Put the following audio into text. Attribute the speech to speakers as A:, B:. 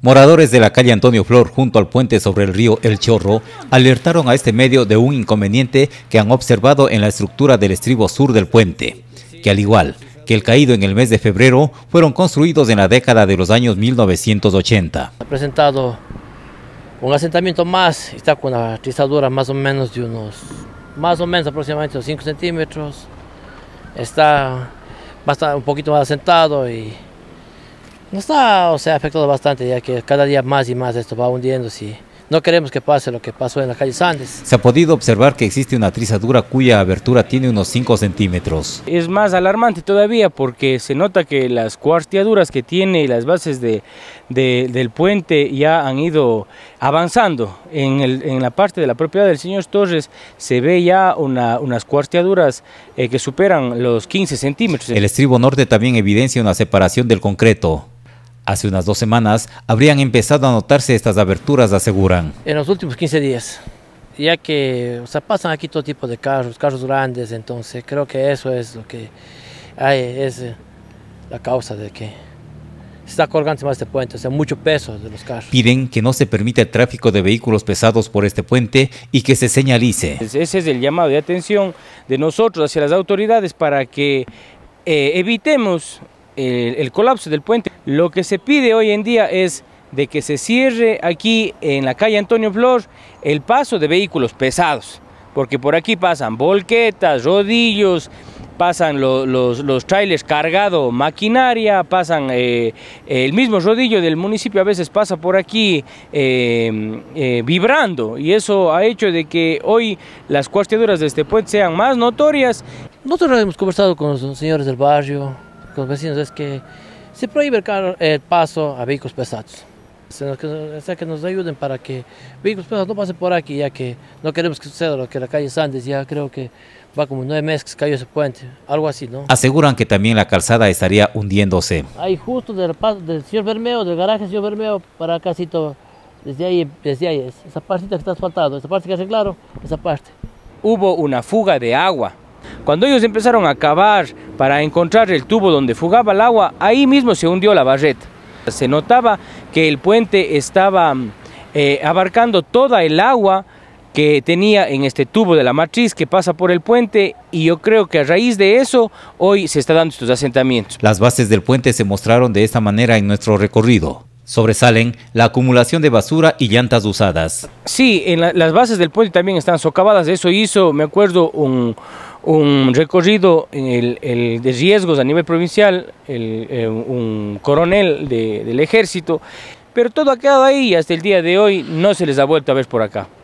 A: Moradores de la calle Antonio Flor junto al puente sobre el río El Chorro alertaron a este medio de un inconveniente que han observado en la estructura del estribo sur del puente, que al igual que el caído en el mes de febrero fueron construidos en la década de los años 1980.
B: Ha presentado un asentamiento más, está con una tristadura más o menos de unos, más o menos aproximadamente 5 centímetros, está bastante, un poquito más asentado y no está o sea, afectado bastante, ya que cada día más y más esto va hundiendo. Si no queremos que pase lo que pasó en la calle Sandes.
A: Se ha podido observar que existe una trizadura cuya abertura tiene unos 5 centímetros.
C: Es más alarmante todavía porque se nota que las cuarteaduras que tiene y las bases del puente ya han ido avanzando. En, la parte de la propiedad del señor Torres se ve ya unas cuarteaduras eh, que superan los 15 centímetros. El
A: estribo norte también evidencia una separación del concreto. Hace unas dos semanas habrían empezado a notarse estas aberturas, aseguran.
B: En los últimos 15 días, ya que sea, pasan aquí todo tipo de carros, carros grandes, entonces creo que eso es lo que es eh, la causa de que se está colgando más este puente, o sea, mucho peso
C: de los carros.
A: Piden que no se permita el tráfico de vehículos pesados por este puente y que se
C: señalice. Ese es el llamado de atención de nosotros hacia las autoridades para que eh, evitemos el, colapso del puente. Lo que se pide hoy en día es de que se cierre aquí en la calle Antonio Flor el paso de vehículos pesados, porque por aquí pasan volquetas, rodillos, pasan los, los, trailers cargados... maquinaria, pasan eh, el mismo rodillo del municipio a veces pasa por aquí eh, eh, vibrando y eso ha hecho de que hoy las cuarteaduras de este puente sean más notorias. Nosotros hemos conversado con los señores del
B: barrio, los vecinos es que se prohíbe el, paso a vehículos pesados. O sea, que nos ayuden para que vehículos pesados no pasen por aquí, ya que no queremos que suceda lo que la calle Sandes, ya creo que va como nueve meses que cayó ese puente, algo así, ¿no? Aseguran
A: que también la calzada estaría hundiéndose.
B: Ahí justo del paso del señor Bermeo, del garaje del señor Bermeo, para acá desde ahí, desde ahí, esa partita que está asfaltada... esa parte que hace claro, esa parte.
C: Hubo una fuga de agua cuando ellos empezaron a cavar para encontrar el tubo donde fugaba el agua, ahí mismo se hundió la barreta. Se notaba que el puente estaba mm, eh, abarcando toda el agua que tenía en este tubo de la matriz que pasa por el puente y yo creo que a raíz de eso hoy se está dando estos asentamientos.
A: Las bases del puente se mostraron de esta manera en nuestro recorrido. Sobresalen la acumulación de basura y llantas usadas.
C: Sí, en las bases del puente también están socavadas. Eso hizo, me acuerdo, un, un recorrido el, el de riesgos a nivel provincial, el, eh, un coronel del ejército, pero todo ha quedado ahí hasta el día de hoy no se les ha vuelto a ver por acá.